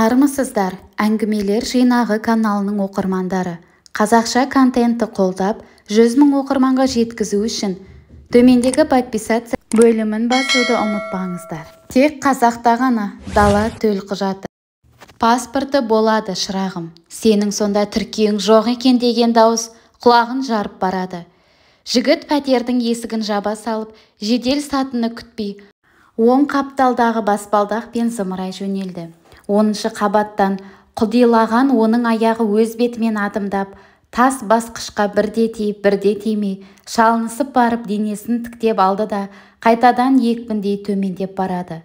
армысыздар әңгімелер жинағы каналының оқырмандары қазақша контентті қолдап жүз мың оқырманға жеткізу үшін төмендегі подписация бөлімін басуды ұмытпаңыздар тек қазақта ғана дала төлқұжаты паспорты болады шырағым сенің сонда тіркеуің жоқ екен деген дауыс құлағын жарып барады жігіт пәтердің есігін жаба салып жедел сатыны күтпей оң қапталдағы баспалдақпен зымырай жөнелді оныншы қабаттан құлдилаған оның аяғы өз бетімен адымдап тас басқышқа бірде тиіп бірде тимей шалынысып барып денесін тіктеп алды да қайтадан екпіндей төмендеп барады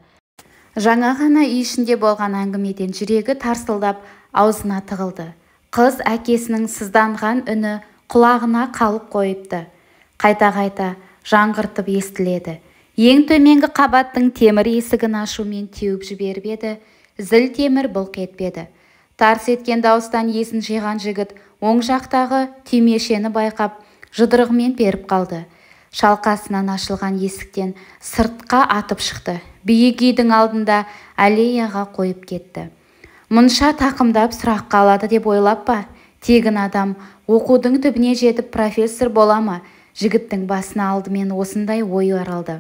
жаңа ғана үй ішінде болған әңгімеден жүрегі тарсылдап аузына тығылды қыз әкесінің сызданған үні құлағына қалып қойыпты қайта-қайта жаңғыртып естіледі ең төменгі қабаттың темір есігін ашумен теуіп жіберіп еді зіл темір былқ етпеді тарс еткен дауыстан есін жиған жігіт оң жақтағы түймешені байқап жұдырығымен беріп қалды шалқасынан ашылған есіктен сыртқа атып шықты биік үйдің алдында аллеяға қойып кетті мұнша тақымдап сұрақ қалады деп ойлап па тегін адам оқудың түбіне жетіп профессор бола ма жігіттің басына алдымен осындай ой оралды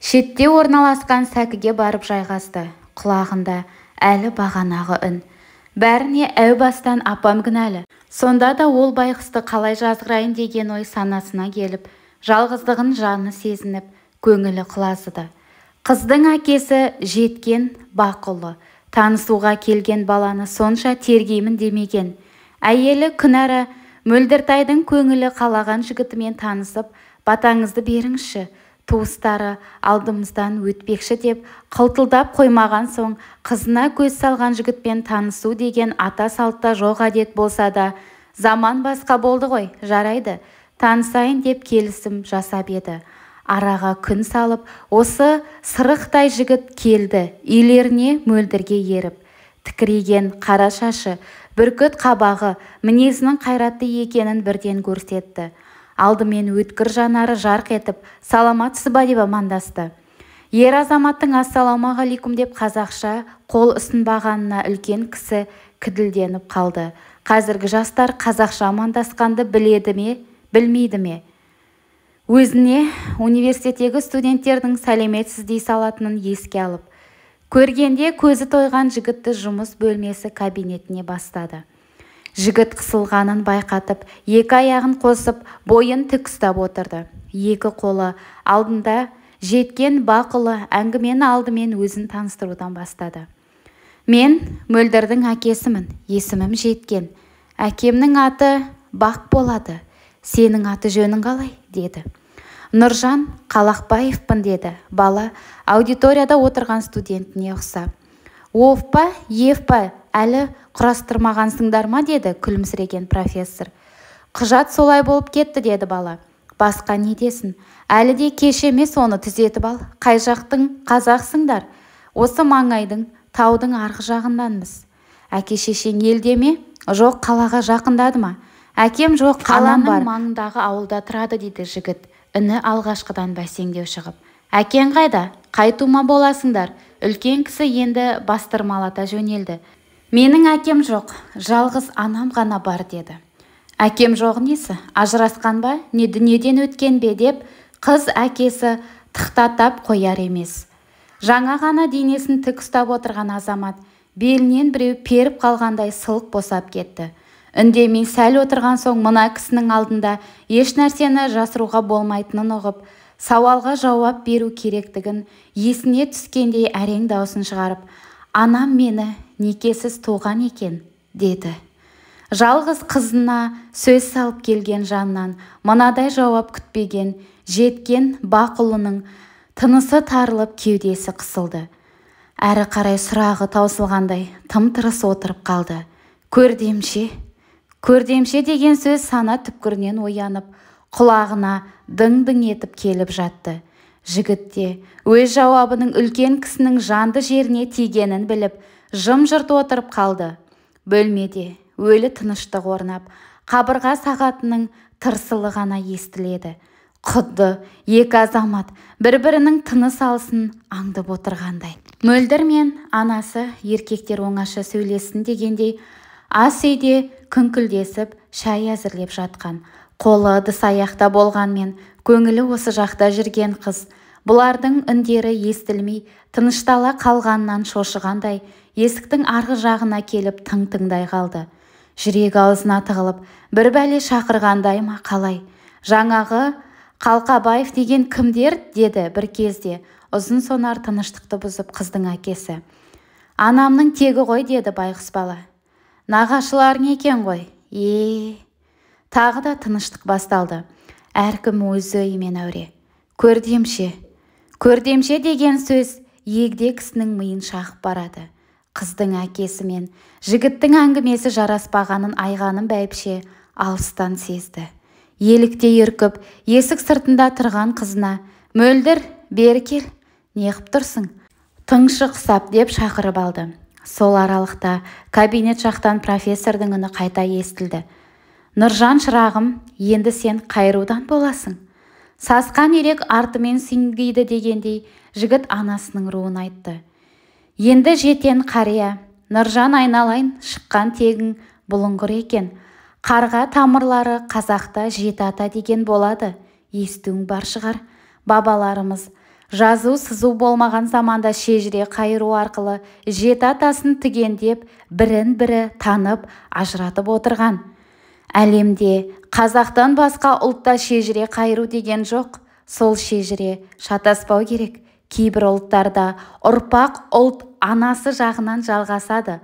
шетте орналасқан сәкіге барып жайғасты құлағында әлі бағанағы үн бәріне әу бастан апам кінәлі сонда да ол байғұсты қалай жазғырайын деген ой санасына келіп жалғыздығын жаны сезініп көңілі құлазыды қыздың әкесі жеткен бақұлы танысуға келген баланы сонша тергеймін демеген әйелі күнара мөлдіртайдың көңілі қалаған жігітімен танысып батаңызды беріңізші туыстары алдымыздан өтпекші деп қылтылдап қоймаған соң қызына көз салған жігітпен танысу деген ата салтта жоқ әдет болса да заман басқа болды ғой жарайды танысайын деп келісім жасап еді араға күн салып осы сырықтай жігіт келді үйлеріне мөлдірге еріп тікірейген қара шашы бүркіт қабағы мінезінің қайратты екенін бірден көрсетті алдымен өткір жанары жарқ етіп саламатсыз ба деп амандасты ер азаматтың ассалаумағалейкум деп қазақша қол ұсынбағанына үлкен кісі кіділденіп қалды қазіргі жастар қазақша амандасқанды біледі ме білмейді ме өзіне университеттегі студенттердің сәлеметсіз дей салатынын еске алып көргенде көзі тойған жігітті жұмыс бөлмесі кабинетіне бастады жігіт қысылғанын байқатып екі аяғын қосып бойын тік ұстап отырды екі қолы алдында жеткен әңгімен әңгімені алдымен өзін таныстырудан бастады мен мөлдірдің әкесімін есімім жеткен әкемнің аты бақ болады сенің аты жөнің қалай деді нұржан қалақбаевпын деді бала аудиторияда отырған студентіне ұқсап Офпа, па әлі құрастырмағансыңдар ма деді күлімсіреген профессор құжат солай болып кетті деді бала басқа не десін әлі де кеш емес оны түзетіп ал қай жақтың қазақсыңдар осы маңайдың таудың арғы жағынданбыз әке шешең елде ме жоқ қалаға жақындады ма әкем жоқ қалам бар. маңындағы ауылда тұрады дейді жігіт іні алғашқыдан бәсеңдеу шығып әкең қайда қай тума боласыңдар үлкен кісі енді бастырмалата жөнелді менің әкем жоқ жалғыз анам ғана бар деді әкем жоқ несі ажырасқан ба не дүниеден өткен бе деп қыз әкесі тықтатап қояр емес жаңа ғана денесін тік ұстап отырған азамат белінен біреу періп қалғандай сылық босап кетті үндемей сәл отырған соң мына кісінің алдында еш нәрсені жасыруға болмайтынын ұғып сауалға жауап беру керектігін есіне түскендей әрең даусын шығарып анам мені некесіз туған екен деді жалғыз қызына сөз салып келген жаннан мынадай жауап күтпеген жеткен бақұлының тынысы тарылып кеудесі қысылды әрі қарай сұрағы таусылғандай тым-тырыс отырып қалды көрдемше көрдемше деген сөз сана түпкірінен оянып құлағына дың-дың етіп келіп жатты жігіт те өз жауабының үлкен кісінің жанды жеріне тигенін біліп жым-жырт отырып қалды бөлмеде өлі тыныштық орнап қабырға сағатының тырсылы ғана естіледі құдды екі азамат бір-бірінің тыныс алысын аңдып отырғандай мөлдір мен анасы еркектер оңаша сөйлессін дегендей ас үйде күңкілдесіп шай әзірлеп жатқан қолы ыдыс аяқта болғанмен көңілі осы жақта жүрген қыз бұлардың үндері естілмей тыныштала қалғанынан шошығандай есіктің арғы жағына келіп тың тыңдай қалды жүрегі аузына тығылып бір бәле шақырғандай ма қалай жаңағы қалқабаев деген кімдер деді бір кезде ұзын сонар тыныштықты бұзып қыздың әкесі анамның тегі ғой деді байғұс бала нағашыларың екен ғой е тағы да тыныштық басталды әркім өзі ойымен әуре көрдемше көрдемше деген сөз егде кісінің миын шағып барады қыздың әкесі мен жігіттің әңгімесі жараспағанын айғаным бәйбіше алыстан сезді еліктей үркіп есік сыртында тұрған қызына мөлдір бері кел неғып тұрсың тыңшы құсап деп шақырып алды сол аралықта кабинет жақтан профессордың үні қайта естілді нұржан шырағым енді сен қайырудан боласың сасқан ерек артымен сүңгиді дегендей жігіт анасының руын айтты енді жетен қария нұржан айналайын шыққан тегің бұлыңғыр екен қарға тамырлары қазақта жеті ата деген болады естуің бар шығар бабаларымыз жазу сызу болмаған заманда шежіре қайыру арқылы жеті атасын түгендеп бірін бірі танып ажыратып отырған әлемде қазақтан басқа ұлтта шежіре қайыру деген жоқ сол шежіре шатаспау керек кейбір ұлттарда ұрпақ ұлт анасы жағынан жалғасады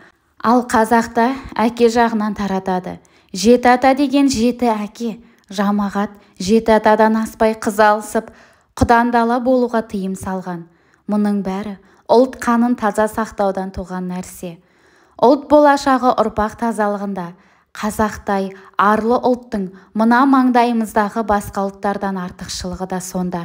ал қазақта әке жағынан таратады жеті ата деген жеті әке жамағат жеті атадан аспай қыз алысып құдандала болуға тыйым салған мұның бәрі ұлт қанын таза сақтаудан туған нәрсе ұлт болашағы ұрпақ тазалығында қазақтай арлы ұлттың мына маңдайымыздағы басқа ұлттардан артықшылығы да сонда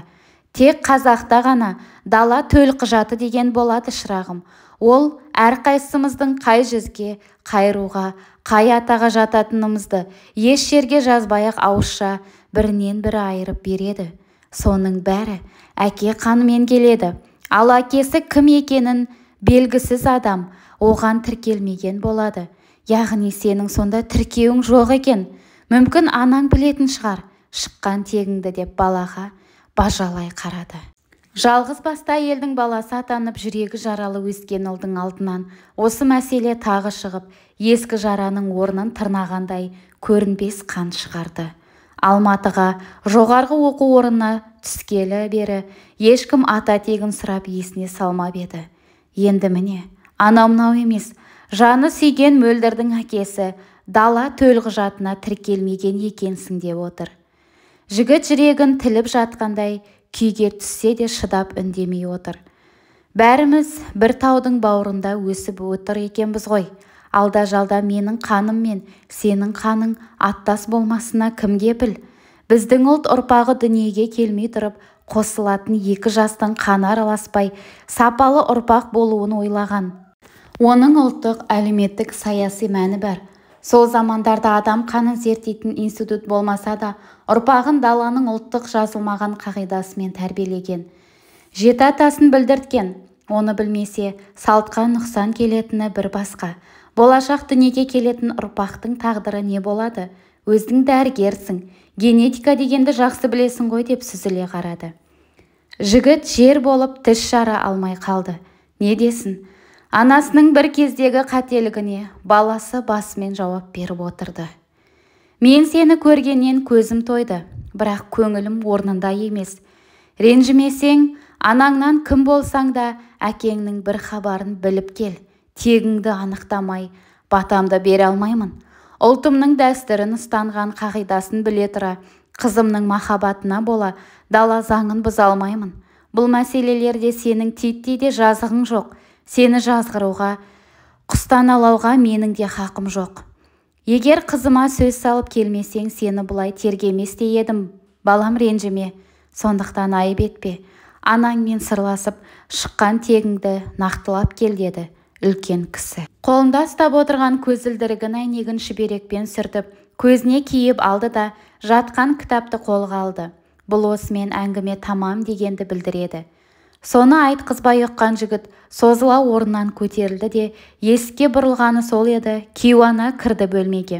тек қазақта ғана дала құжаты деген болады шырағым ол әрқайсымыздың қай жүзге қай руға қай атаға жататынымызды еш жерге жазбай-ақ ауызша бірінен бірі айырып береді соның бәрі әке қанымен келеді ал әкесі кім екенін белгісіз адам оған тіркелмеген болады яғни сенің сонда тіркеуің жоқ екен мүмкін анаң білетін шығар шыққан тегіңді деп балаға бажалай қарады жалғыз басты елдің баласы атанып жүрегі жаралы өскен ұлдың алдынан осы мәселе тағы шығып ескі жараның орнын тырнағандай көрінбес қан шығарды алматыға жоғарғы оқу орнына түскелі бері ешкім ата тегін сұрап есіне салмап еді енді міне анау мынау емес жаны сүйген мөлдірдің әкесі дала төлқұжатына тіркелмеген екенсің деп отыр жігіт жүрегін тіліп жатқандай күйге түссе де шыдап үндемей отыр бәріміз бір таудың бауырында өсіп отыр екенбіз ғой алда-жалда менің қаным мен сенің қаның аттас болмасына кім кепіл біздің ұлт ұрпағы дүниеге келмей тұрып қосылатын екі жастың қаны араласпай сапалы ұрпақ болуын ойлаған оның ұлттық әлеуметтік саяси мәні бар сол замандарда адам қанын зерттейтін институт болмаса да ұрпағын даланың ұлттық жазылмаған қағидасымен тәрбиелеген жеті атасын білдірткен оны білмесе салтқа нұқсан келетіні бір басқа болашақ дүниеге келетін ұрпақтың тағдыры не болады өзің дәрігерсің генетика дегенді жақсы білесің ғой деп сүзіле қарады жігіт жер болып тіс жара алмай қалды не десін анасының бір кездегі қателігіне баласы басымен жауап беріп отырды мен сені көргеннен көзім тойды бірақ көңілім орнында емес ренжімесең анаңнан кім болсаң да әкеңнің бір хабарын біліп кел тегіңді анықтамай батамды бере алмаймын ұлтымның дәстүрін ұстанған қағидасын біле тұра қызымның махаббатына бола дала заңын бұза алмаймын бұл мәселелерде сенің титтей де жазығың жоқ сені жазғыруға алауға менің де хақым жоқ егер қызыма сөз салып келмесең сені бұлай тергемес едім балам ренжіме сондықтан айып етпе анаңмен сырласып шыққан тегіңді нақтылап кел деді үлкен кісі қолында ұстап отырған көзілдірігін әйнегін шүберекпен сүртіп көзіне киіп алды да жатқан кітапты қолға алды бұл осымен әңгіме тамам дегенді білдіреді соны айтқызбай ұққан жігіт созыла орнынан көтерілді де есікке бұрылғаны сол еді кейуана кірді бөлмеге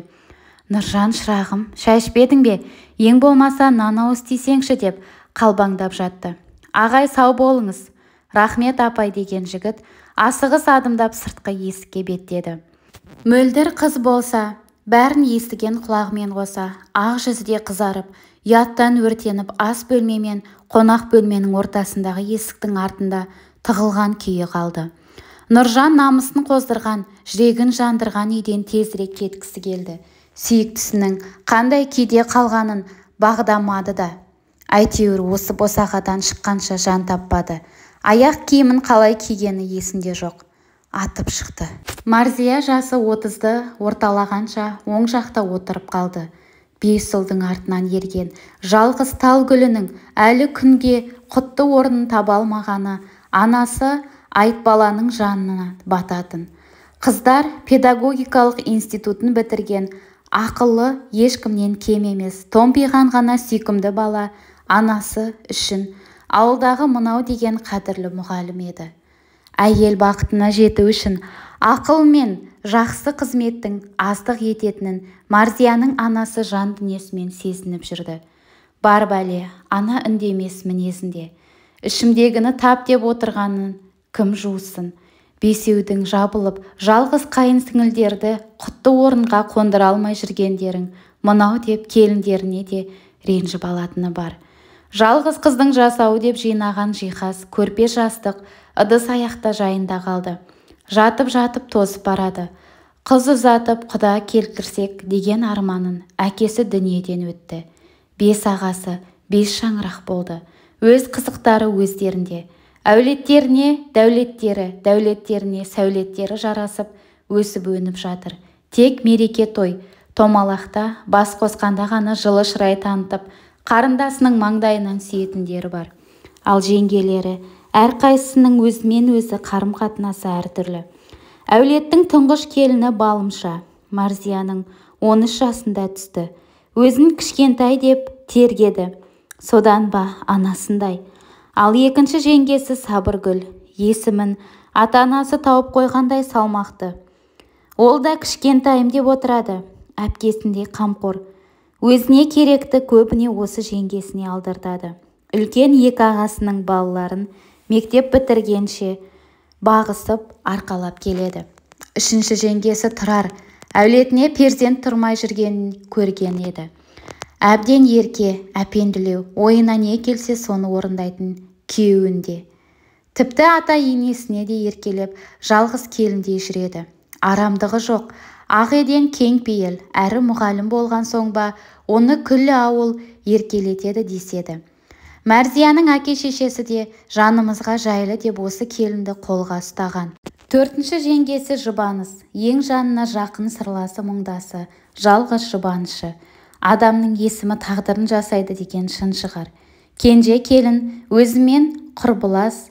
нұржан шырағым шай ішпедің бе ең болмаса нан ауыз тисеңші деп қалбаңдап жатты ағай сау болыңыз рахмет апай деген жігіт асығыс адымдап сыртқы есікке беттеді мөлдір қыз болса бәрін естіген құлағымен қоса ақ жүзі қызарып яттан өртеніп ас бөлмемен қонақ бөлменің ортасындағы есіктің артында тығылған күйі қалды нұржан намысын қоздырған жүрегін жандырған үйден тезірек кеткісі келді сүйіктісінің қандай күйде қалғанын бағдамады да әйтеуір осы босағадан шыққанша жан таппады аяқ киімін қалай кигені есінде жоқ атып шықты марзия жасы отызды орталағанша оң жақта отырып қалды бес ұлдың артынан ерген жалғыз тал гүлінің әлі күнге құтты орнын таба алмағаны анасы айтбаланың жанына бататын қыздар педагогикалық институтын бітірген ақылы ешкімнен кем емес томпиған ғана сүйкімді бала анасы үшін ауылдағы мынау деген қадірлі мұғалім еді әйел бақытына жету үшін ақыл мен жақсы қызметтің астық ететінін Марзияның анасы жан дүниесімен сезініп жүрді бар бәле ана үндемес мінезінде ішімдегіні тап деп отырғанын кім жусын бесеудің жабылып жалғыз қайын сіңілдерді құтты орынға қондыра алмай жүргендерің мынау деп келіндеріне де ренжіп алатыны бар жалғыз қыздың жасауы деп жинаған жиһаз көрпе жастық ыдыс аяқта жайында қалды жатып-жатып тозып барады қыз ұзатып құда келтірсек деген арманын әкесі дүниеден өтті бес ағасы бес шаңырақ болды өз қызықтары өздерінде әулеттеріне дәулеттері дәулеттеріне сәулеттері жарасып өсіп өніп жатыр тек мереке той томалақта бас қосқанда ғана жылы шырай танытып қарындасының маңдайынан сүйетіндері бар ал жеңгелері әрқайсысының өзімен өзі қарым-қатынасы әртүрлі әулеттің тұңғыш келіні балымша Марзияның 13 жасында түсті өзін кішкентай деп тергеді содан ба анасындай ал екінші жеңгесі сабыргүл есімін ата-анасы тауып қойғандай салмақты ол да кішкентайым деп отырады әпкесіндей қамқор өзіне керекті көбіне осы жеңгесіне алдыртады үлкен екі ағасының балаларын мектеп бітіргенше бағысып арқалап келеді үшінші жеңгесі тұрар әулетіне перзент тұрмай жүргенін көрген еді әбден ерке әпенділеу ойына не келсе соны орындайтын күйеуінде тіпті ата енесіне де еркелеп жалғыз келіндей жүреді арамдығы жоқ ақ еден кең пейіл әрі мұғалім болған соң ба оны күллі ауыл еркелетеді деседі мәрзияның әке-шешесі де жанымызға жайлы деп осы келінді қолға ұстаған төртінші жеңгесі жұбаныс. ең жанына жақын сырласы мұңдасы жалғыз жұбанышы адамның есімі тағдырын жасайды деген шын шығар кенже келін өзімен құрбылас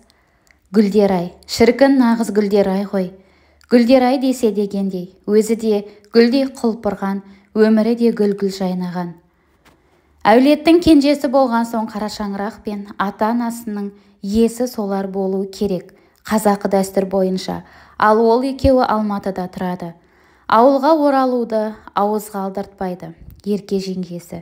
гүлдерай шіркін нағыз гүлдерай ғой гүлдерай десе дегендей өзі де гүлдей құлпырған өмірі де гүл-гүл жайнаған әулеттің кенжесі болған соң қарашаңырақ пен ата-анасының иесі солар болуы керек қазақы дәстүр бойынша ал ол екеуі алматыда тұрады ауылға оралуды ауызға алдыртпайды ерке жеңгесі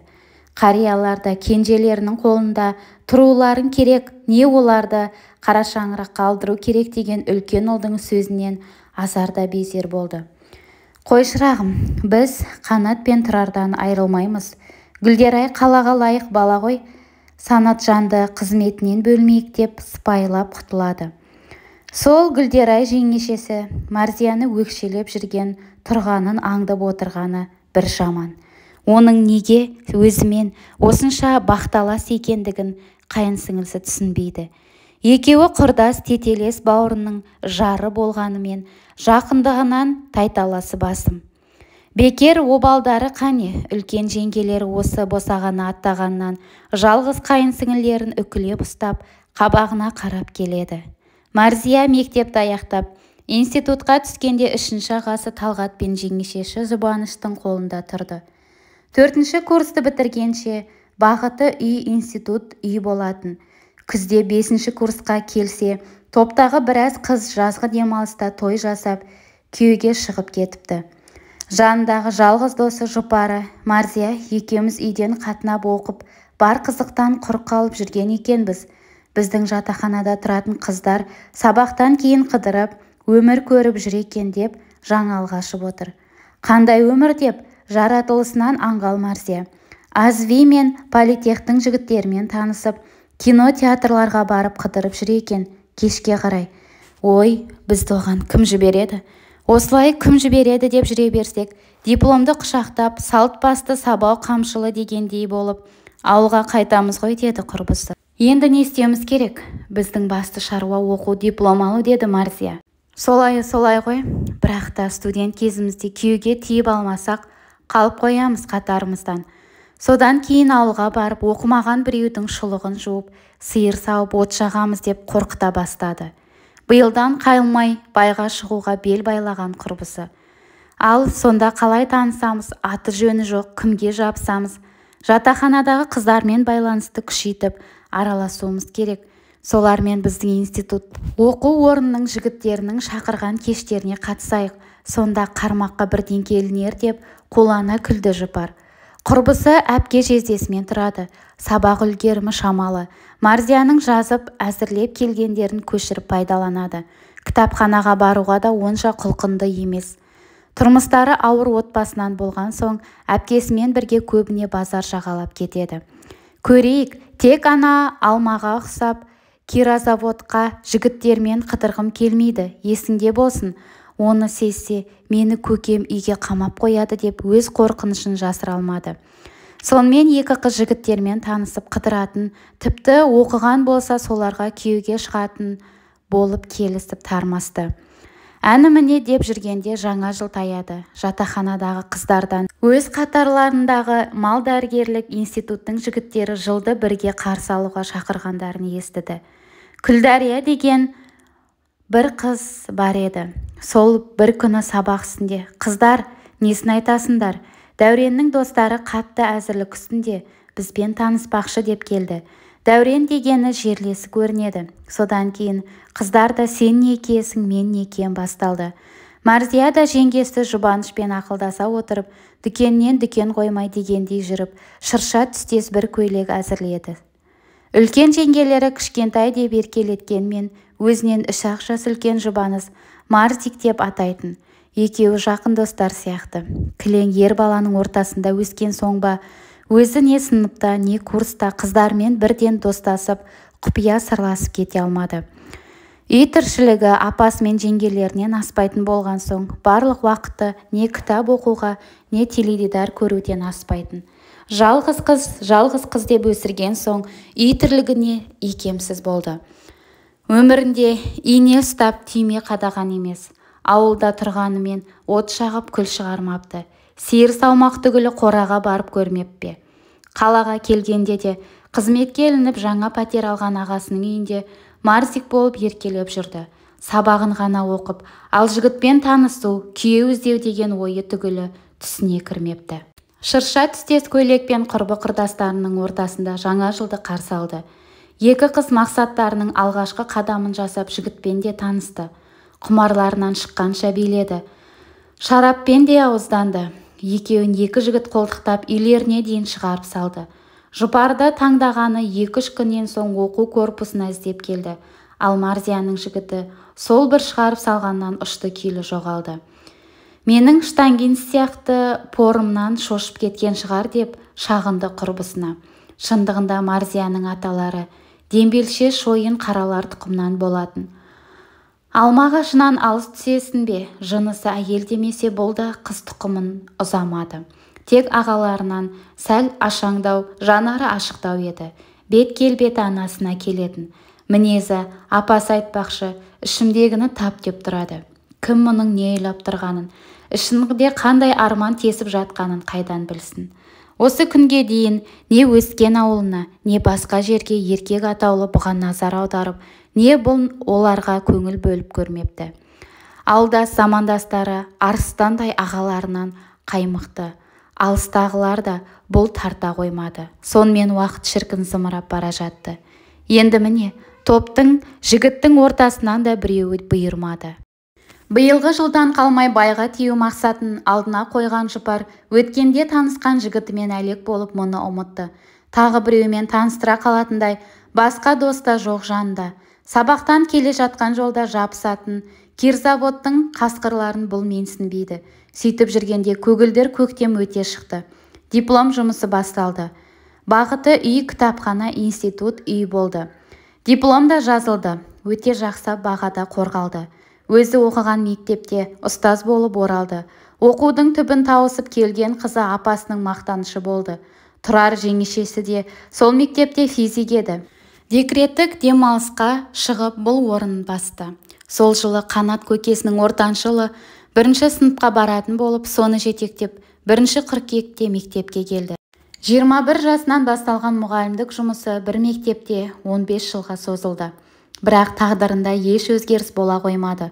қариялар да кенжелерінің қолында тұруларын керек не оларды қара қалдыру керек деген үлкен ұлдың сөзінен азар да безер болды қой шырағым біз қанат пен тұрардан айрылмаймыз гүлдерай қалаға лайық бала ғой жанды қызметінен бөлмейік деп сыпайылап құтылады сол гүлдерай жеңешесі Марзияны өкшелеп жүрген тұрғанын аңдып отырғаны бір жаман оның неге өзімен осынша бақталас екендігін қайын сіңлісі түсінбейді екеуі құрдас тетелес бауырының жары болғанымен жақындығынан тайталасы басым бекер обалдары қане үлкен жеңгелері осы босағаны аттағаннан жалғыз қайын сіңлілерін үкілеп ұстап қабағына қарап келеді Марзия мектепті аяқтап институтқа түскенде үшінші ағасы талғат пен жеңешесі зұбаныштың қолында тұрды төртінші курсты бітіргенше бағыты үй институт үй болатын күзде бесінші курсқа келсе топтағы біраз қыз жазғы демалыста той жасап күйеуге шығып кетіпті жанындағы жалғыз досы жұпары марзия екеуміз үйден қатынап оқып бар қызықтан құр қалып жүрген екенбіз біздің жатақханада тұратын қыздар сабақтан кейін қыдырып өмір көріп жүр екен деп жаңалық ашып отыр қандай өмір деп жаратылысынан аңғал марзия азви мен политехтің жігіттерімен танысып кино театрларға барып қыдырып жүр екен кешке қарай ой бізді оған кім жібереді осылай кім жібереді деп жүре берсек дипломды құшақтап салт басты сабау қамшылы дегендей болып ауылға қайтамыз ғой деді құрбысы енді не істеуіміз керек біздің басты шаруа оқу диплом алу деді марзия солай солай ғой бірақ та студент кезімізде күйеуге тиіп алмасақ қалып қоямыз қатарымыздан содан кейін ауылға барып оқымаған біреудің шұлығын жуып сиыр сауып от деп қорқыта бастады биылдан қайылмай, байға шығуға бел байлаған құрбысы ал сонда қалай танысамыз аты-жөні жоқ кімге жабысамыз жатақханадағы қыздармен байланысты күшейтіп араласуымыз керек солармен біздің институт оқу орнының жігіттерінің шақырған кештеріне қатысайық сонда қармаққа бірден келінер деп қулана күлді жұпар құрбысы әпке жездесімен тұрады сабақ үлгерімі шамалы марзияның жазып әзірлеп келгендерін көшіріп пайдаланады кітапханаға баруға да онша құлқынды емес тұрмыстары ауыр отбасынан болған соң әпкесімен бірге көбіне базар жағалап кетеді көрейік тек ана алмаға ұқсап кирозаводқа жігіттермен қыдырғым келмейді есіңде болсын оны сезсе мені көкем үйге қамап қояды деп өз қорқынышын жасыра алмады сонымен екі қыз жігіттермен танысып қыдыратын тіпті оқыған болса соларға күйеуге шығатын болып келісіп тармасты әні міне деп жүргенде жаңа жыл таяды жатақханадағы қыздардан өз қатарларындағы мал дәрігерлік институттың жігіттері жылды бірге қарсы алуға шақырғандарын естіді күлдария деген бір қыз бар еді сол бір күні сабақ үстінде қыздар несін айтасыңдар дәуреннің достары қатты әзірлік үстінде бізбен таныспақшы деп келді дәурен дегені жерлесі көрінеді содан кейін қыздар да сен не киесің мен не басталды Марзия да жеңгесі жұбанышпен ақылдаса отырып дүкеннен дүкен қоймай дегендей жүріп шырша түстес бір көйлек әзірледі үлкен жеңгелері кішкентай деп еркелеткенмен өзінен үш-ақ жас үлкен жұбаныз мартик деп атайтын екеуі жақын достар сияқты кілең ер баланың ортасында өскен соң ба өзі не сыныпта не курста қыздармен бірден достасып құпия сырласып кете алмады үй тіршілігі апасы мен жеңгелерінен аспайтын болған соң барлық уақыты не кітап оқуға не теледидар көруден аспайтын жалғыз қыз жалғыз қыз деп өсірген соң үй тірлігіне икемсіз болды өмірінде ине ұстап түйме қадаған емес ауылда тұрғанымен от шағып күл шығармапты сиыр саумақ түгілі қораға барып көрмеп пе қалаға келгенде де қызметке ілініп жаңа пәтер алған ағасының үйінде марзик болып еркелеп жүрді сабағын ғана оқып ал жігітпен танысу күйеу іздеу деген ойы түгілі түсіне кірмепті шырша түстес көйлекпен құрбы құрдастарының ортасында жаңа жылды қарсы алды екі қыз мақсаттарының алғашқы қадамын жасап жігітпен де танысты құмарларынан шыққан биледі шараппен де ауызданды екеуін екі жігіт қолтықтап үйлеріне дейін шығарып салды жұпарды таңдағаны екі-үш күннен соң оқу корпусына іздеп келді ал марзияның жігіті сол бір шығарып салғаннан ұшты күйлі жоғалды менің штангин сияқты порымнан шошып кеткен шығар деп шағынды құрбысына шындығында марзияның аталары дембелше шойын қаралар тұқымнан болатын алма ағашынан алыс түсесін бе жынысы әйел демесе бұл қыз тұқымын ұзамады тек ағаларынан сәл ашаңдау жанары ашықтау еді бет келбеті анасына келетін мінезі апасы айтпақшы ішімдегіні тап деп тұрады кім мұның не ойлап тұрғанын ішінде қандай арман тесіп жатқанын қайдан білсін осы күнге дейін не өскен ауылына не басқа жерге еркек атаулы бұған назар аударып не бұл оларға көңіл бөліп көрмепті Алда замандастары арыстандай ағаларынан қаймықты алыстағылар да бұл тарта қоймады сонымен уақыт шіркін зымырап бара жатты енді міне топтың жігіттің ортасынан да біреуі бұйырмады биылғы жылдан қалмай байға тию мақсатын алдына қойған жұпар өткенде танысқан жігітімен әлек болып мұны ұмытты тағы біреумен таныстыра қалатындай басқа доста жоқ жанында сабақтан келе жатқан жолда жабысатын кирзаводтың қасқырларын бұл менсінбейді сөйтіп жүргенде көгілдер көктем өте шықты диплом жұмысы басталды бағыты үй кітапхана институт үй болды диплом да жазылды өте жақсы бағада қорғалды өзі оқыған мектепте ұстаз болып оралды оқудың түбін тауысып келген қызы апасының мақтанышы болды тұрар жеңешесі де сол мектепте физик еді декреттік демалысқа шығып бұл орын басты сол жылы қанат көкесінің ортаншылы бірінші сыныпқа баратын болып соны жетектеп бірінші қыркүйекте мектепке келді 21 жасынан басталған мұғалімдік жұмысы бір мектепте 15 жылға созылды бірақ тағдырында еш өзгеріс бола қоймады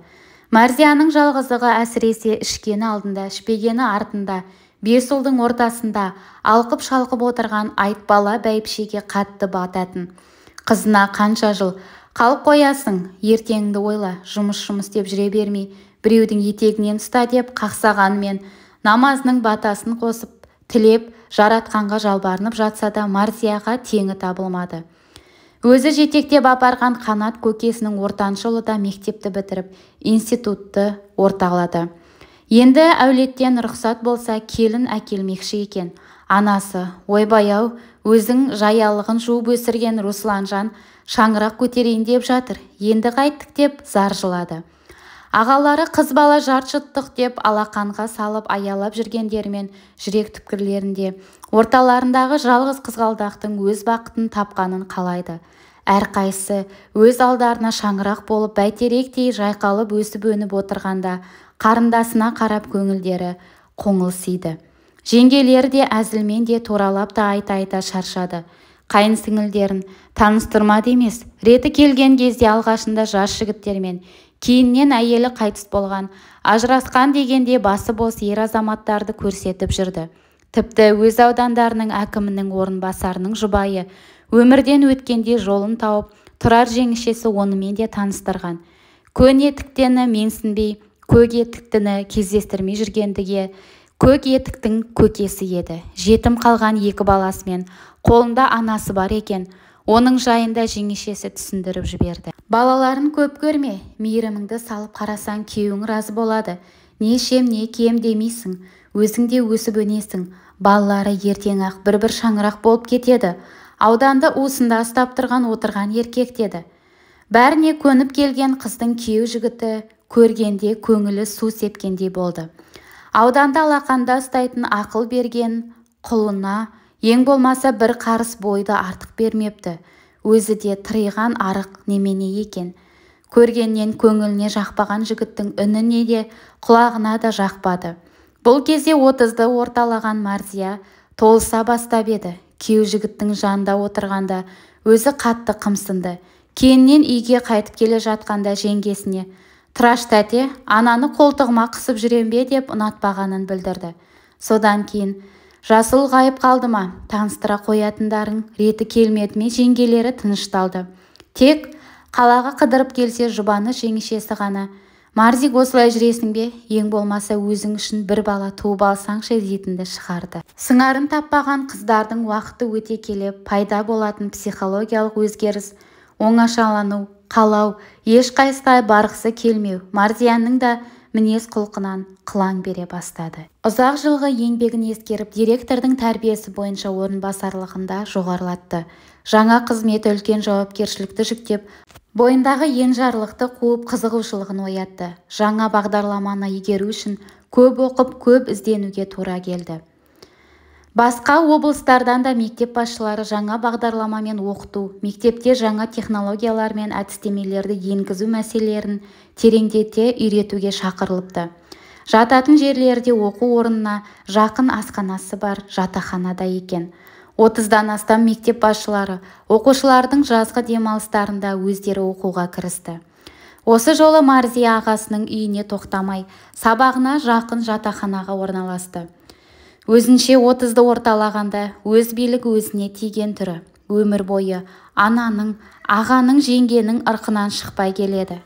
Марзияның жалғыздығы әсіресе ішкені алдында ішпегені артында бес ұлдың ортасында алқып-шалқып отырған айтбала бәйбішеге қатты бататын қызына қанша жыл қалып қоясың ертеңді ойла жұмыс жұмыс деп жүре бермей біреудің етегінен ұста деп қақсағанмен намазының батасын қосып тілеп жаратқанға жалбарынып жатса да марзияға теңі табылмады өзі жетектеп апарған қанат көкесінің ортаншы ұлы да мектепті бітіріп институтты орталады енді әулеттен рұқсат болса келін әкелмекші екен анасы ойбай-ау өзің жаялығын жуып өсірген русланжан шаңырақ көтерейін деп жатыр енді қайттік деп зар жылады ағалары қыз бала жарт деп алақанға салып аялап жүргендерімен жүрек түпкірлерінде орталарындағы жалғыз қызғалдақтың өз бақытын тапқанын қалайды әрқайсысы өз алдарына шаңырақ болып бәйтеректей жайқалып өсіп-өніп отырғанда қарындасына қарап көңілдері қоңылсиды жеңгелері де әзілмен де туралап та айта-айта шаршады қайын сіңілдерін таныстырмады емес реті келген кезде алғашында жас жігіттермен кейіннен әйелі қайтыс болған ажырасқан дегенде басы бос ер азаматтарды көрсетіп жүрді тіпті өз аудандарының әкімінің орынбасарының жұбайы өмірден өткенде жолын тауып тұрар жеңішесі онымен де таныстырған көн етіктені менсінбей көк етіктіні кездестірмей жүргендіге көк етіктің көкесі еді жетім қалған екі баласымен қолында анасы бар екен оның жайында жеңешесі түсіндіріп жіберді балаларын көп көрме мейіріміңді салып қарасаң күйеуің разы болады не шем не кем демейсің өзің де өсіп өнесің балалары ертең-ақ бір-бір шаңырақ болып кетеді ауданды уысында ұстап тұрған отырған еркек деді бәріне көніп келген қыздың күйеу жігіті көргенде көңілі су сепкендей болды ауданда алақанда ұстайтын ақыл берген құлына ең болмаса бір қарыс бойды артық бермепті өзі де тыриған арық немене екен көргеннен көңіліне жақпаған жігіттің үніне де құлағына да жақпады бұл кезде отызды орталаған марзия толыса бастап еді күйеу жігіттің жанында отырғанда өзі қатты қымсынды кейіннен үйге қайтып келе жатқанда жеңгесіне тұраш тәте ананы қолтығыма қысып жүрем бе деп ұнатпағанын білдірді содан кейін жасыл ғайып қалды ма таныстыра қоятындарың реті келмеді ме жеңгелері тынышталды тек қалаға қыдырып келсе жұбаны жеңешесі ғана марзик осылай жүресің бе ең болмаса өзің үшін бір бала туып алсаңшы дейтінді шығарды сыңарын таппаған қыздардың уақыты өте келе пайда болатын психологиялық өзгеріс оңашалану қалау ешқайсысына барғысы келмеу марзияның да мінез құлқынан қылаң бере бастады ұзақ жылғы еңбегін ескеріп директордың тәрбиесі бойынша орынбасарлығында жоғарылатты жаңа қызметі үлкен жауапкершілікті жүктеп бойындағы енжарлықты қуып қызығушылығын оятты жаңа бағдарламаны игеру үшін көп оқып көп ізденуге тура келді басқа облыстардан да мектеп басшылары жаңа бағдарламамен оқыту мектепте жаңа технологиялар мен әдістемелерді енгізу мәселелерін тереңдете үйретуге шақырылыпты жататын жерлерде оқу орнына жақын асханасы бар жатақханада екен 30-дан астам мектеп басшылары оқушылардың жазғы демалыстарында өздері оқуға кірісті осы жолы марзия ағасының үйіне тоқтамай сабағына жақын жатақханаға орналасты өзінше отызды орталағанда өз билік өзіне тиген түрі өмір бойы ананың ағаның жеңгенің ырқынан шықпай келеді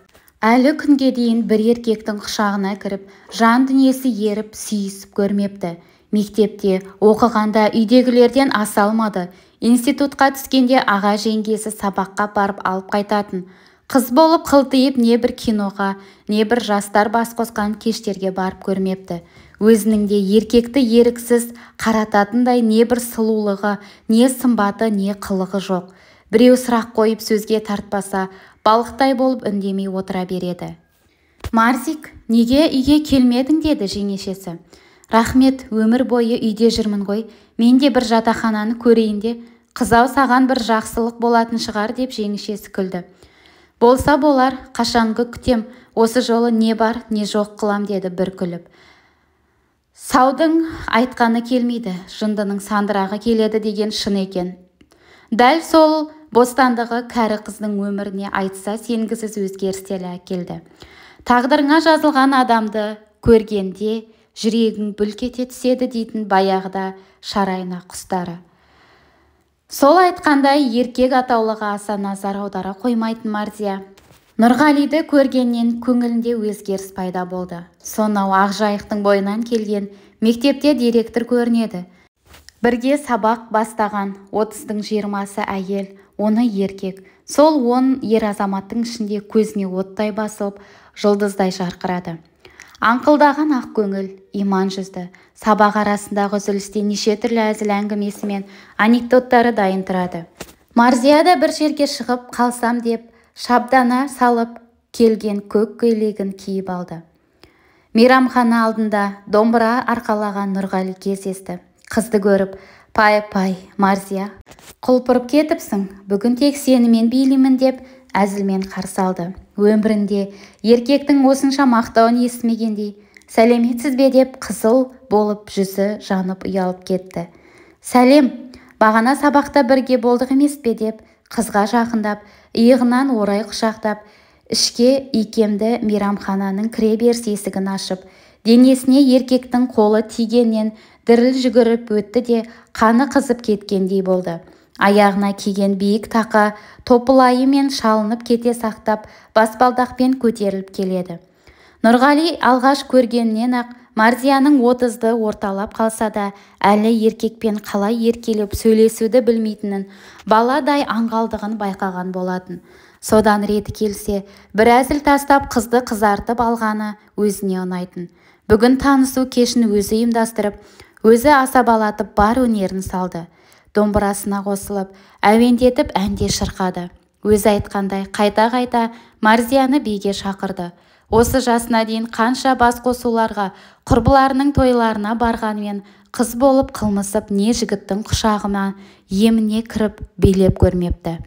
әлі күнге дейін бір еркектің құшағына кіріп жан дүниесі еріп сүйісіп көрмепті мектепте оқығанда үйдегілерден аса алмады институтқа түскенде аға жеңгесі сабаққа барып алып қайтатын қыз болып қылтиып бір киноға не бір жастар бас қосқан кештерге барып көрмепті өзінің де еркекті еріксіз қарататындай небір сұлулығы не сымбаты не қылығы жоқ біреу сұрақ қойып сөзге тартпаса балықтай болып үндемей отыра береді марзик неге үйге келмедің деді жеңешесі рахмет өмір бойы үйде жүрмін ғой мен де бір жатақхананы көрейін де қызау саған бір жақсылық болатын шығар деп жеңешесі күлді болса болар қашанғы күтем осы жолы не бар не жоқ қылам деді бір күліп саудың айтқаны келмейді жындының сандырағы келеді деген шын екен дәл сол бостандығы кәрі қыздың өміріне айтса сенгісіз өзгерістері әкелді тағдырыңа жазылған адамды көргенде жүрегің бүлк ете түседі дейтін баяғыда шарайна құстары сол айтқандай еркек атаулыға аса назар аудара қоймайтын марзия нұрғалиді көргеннен көңілінде өзгеріс пайда болды сонау ақжайықтың бойынан келген мектепте директор көрінеді бірге сабақ бастаған отыздың жиырмасы әйел оны еркек сол он ер азаматтың ішінде көзіне оттай басылып жұлдыздай жарқырады аңқылдаған ақ көңіл иман жүзді сабақ арасындағы үзілісте неше түрлі әзіл әңгімесі мен анекдоттары дайын тұрады марзия да бір жерге шығып қалсам деп шабдана салып келген көк көйлегін киіп алды мейрамхана алдында домбыра арқалаған нұрғали кездесті қызды көріп пай пай марзия құлпырып кетіпсің бүгін тек сенімен билеймін деп әзілмен қарсы алды өмірінде еркектің осынша мақтауын естімегендей сәлеметсіз бе деп қызыл болып жүзі жанып ұялып кетті сәлем бағана сабақта бірге болдық емес пе деп қызға жақындап иығынан орай құшақтап ішке икемді мейрамхананың кіреберіс есігін ашып денесіне еркектің қолы тигеннен діріл жүгіріп өтті де қаны қызып кеткендей болды аяғына киген биік топылайы топылайымен шалынып кете сақтап баспалдақпен көтеріліп келеді нұрғали алғаш көргеннен-ақ Марзияның отызды орталап қалса да әлі еркекпен қалай еркелеп сөйлесуді білмейтінін баладай аңғалдығын байқаған болатын содан реті келсе бір әзіл тастап қызды қызартып алғаны өзіне ұнайтын бүгін танысу кешін өзі ұйымдастырып өзі асабалатып бар өнерін салды домбырасына қосылып әуендетіп әнде шырқады өзі айтқандай қайта-қайта Марзияны биге шақырды осы жасына дейін қанша бас қосуларға құрбыларының тойларына барғанмен қыз болып қылмысып не жігіттің құшағына еміне кіріп билеп көрмепті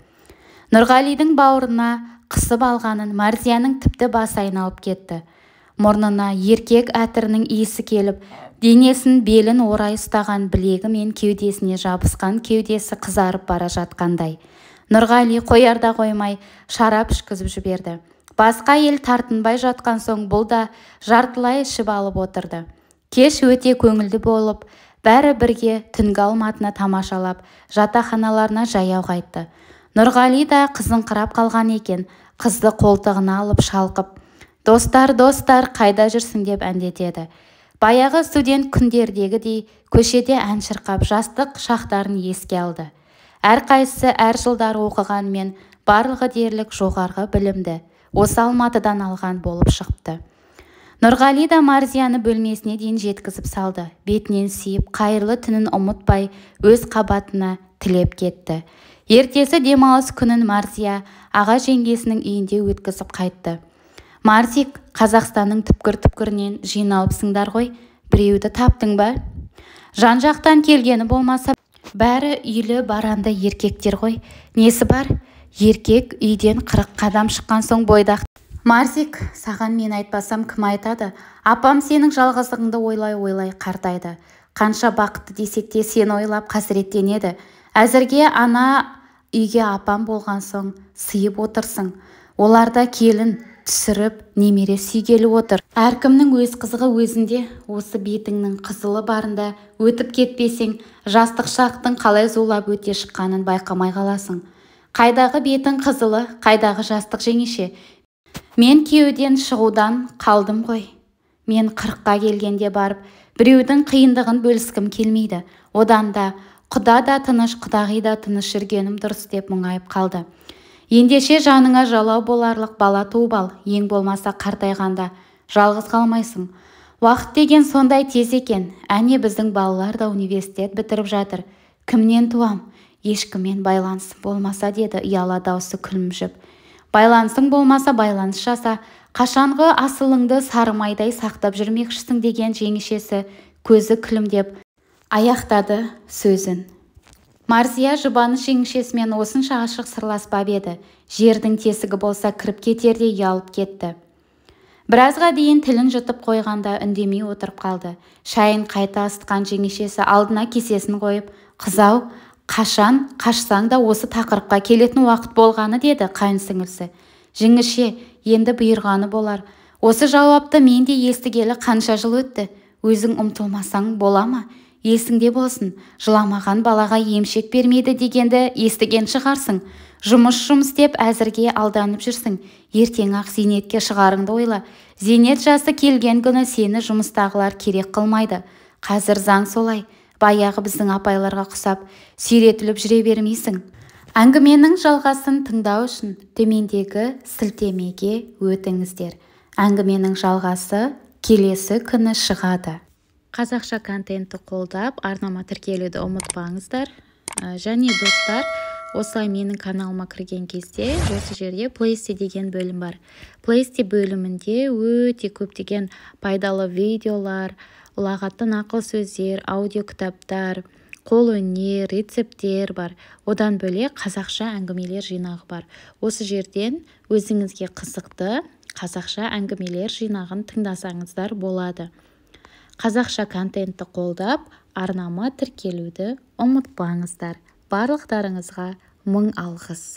нұрғалидың бауырына қысып алғанын Марзияның тіпті басы айналып кетті мұрнына еркек әтірінің иісі келіп денесін белін орай ұстаған білегі мен кеудесіне жабысқан кеудесі қызарып бара жатқандай нұрғали қояр қоймай шарап ішкізіп жіберді басқа ел тартынбай жатқан соң бұл да жартылай ішіп алып отырды кеш өте көңілді болып бәрі бірге түнгі алматыны тамашалап жатақханаларына жаяу қайтты нұрғали да қызыңқырап қалған екен қызды қолтығына алып шалқып достар достар қайда жүрсің деп әндетеді баяғы студент күндердегідей көшеде ән шырқап жастық шақтарын еске алды әрқайсысы әр жылдары оқығанмен барлығы дерлік жоғарғы білімді осы алматыдан алған болып шықты нұрғали да марзияны бөлмесіне дейін жеткізіп салды бетінен сүйіп қайырлы түнін ұмытпай өз қабатына тілеп кетті ертесі демалыс күнін марзия аға жеңгесінің үйінде өткізіп қайтты марзик қазақстанның түпкір-түпкірінен жиналыпсыңдар ғой біреуді таптың ба жан-жақтан келгені болмаса бәрі үйлі баранды еркектер ғой несі бар еркек үйден қырық қадам шыққан соң бойдақты марсик саған мен айтпасам кім айтады апам сенің жалғыздығыңды ойлай ойлай қартайды қанша бақытты десек те сені ойлап қасіреттенеді әзірге ана үйге апам болған соң сыйып отырсың оларда келін түсіріп немере сүйгелі отыр әркімнің өз қызығы өзінде осы бетіңнің қызылы барында өтіп кетпесең жастық шақтың қалай зулап өте шыққанын байқамай қаласың қайдағы бетің қызылы қайдағы жастық жеңеше мен кеуден шығудан қалдым ғой мен қырыққа келгенде барып біреудің қиындығын бөліскім келмейді одан да құда да тыныш құдағи да тыныш жүргенім дұрыс деп мұңайып қалды ендеше жаныңа жалау боларлық бала туып ал ең болмаса қартайғанда жалғыз қалмайсың уақыт деген сондай тез екен әне біздің балалар да университет бітіріп жатыр кімнен туам ешкіммен байланыс болмаса деді ұяла даусы күлімжіп байланысың болмаса байланыс жаса қашанғы асылыңды сарымайдай сақтап жүрмекшісің деген жеңішесі көзі күлімдеп аяқтады сөзін марзия жұбаныш жеңешесімен осынша ашық сырласпап еді жердің тесігі болса кіріп кетердей ұялып кетті біразға дейін тілін жұтып қойғанда үндемей отырып қалды шайын қайта ысытқан жеңешесі алдына кесесін қойып қызау қашан қашсаң да осы тақырыпқа келетін уақыт болғаны деді қайынсіңлісі жеңеше енді бұйырғаны болар осы жауапты мен де естігелі қанша жыл өтті өзің ұмтылмасаң бола ма есіңде болсын жыламаған балаға емшек бермейді дегенді естіген шығарсың жұмыс-жұмыс деп әзірге алданып жүрсің ертең-ақ зейнетке шығарыңды ойла зейнет жасы келген күні сені жұмыстағылар керек қылмайды қазір заң солай баяғы біздің апайларға құсап сүйретіліп жүре бермейсің әңгіменің жалғасын тыңдау үшін төмендегі сілтемеге өтіңіздер әңгіменің жалғасы келесі күні шығады қазақша контентті қолдап арнама тіркелуді ұмытпаңыздар э, және достар осылай менің каналыма кірген кезде осы жерде плейсте деген бөлім бар плейсте бөлімінде өте көптеген пайдалы видеолар ұлағатты нақыл сөздер аудиокітаптар қолөнер рецепттер бар одан бөлек қазақша әңгімелер жинағы бар осы жерден өзіңізге қызықты қазақша әңгімелер жинағын тыңдасаңыздар болады қазақша контентті қолдап арнама тіркелуді ұмытпаңыздар барлықтарыңызға мың алғыс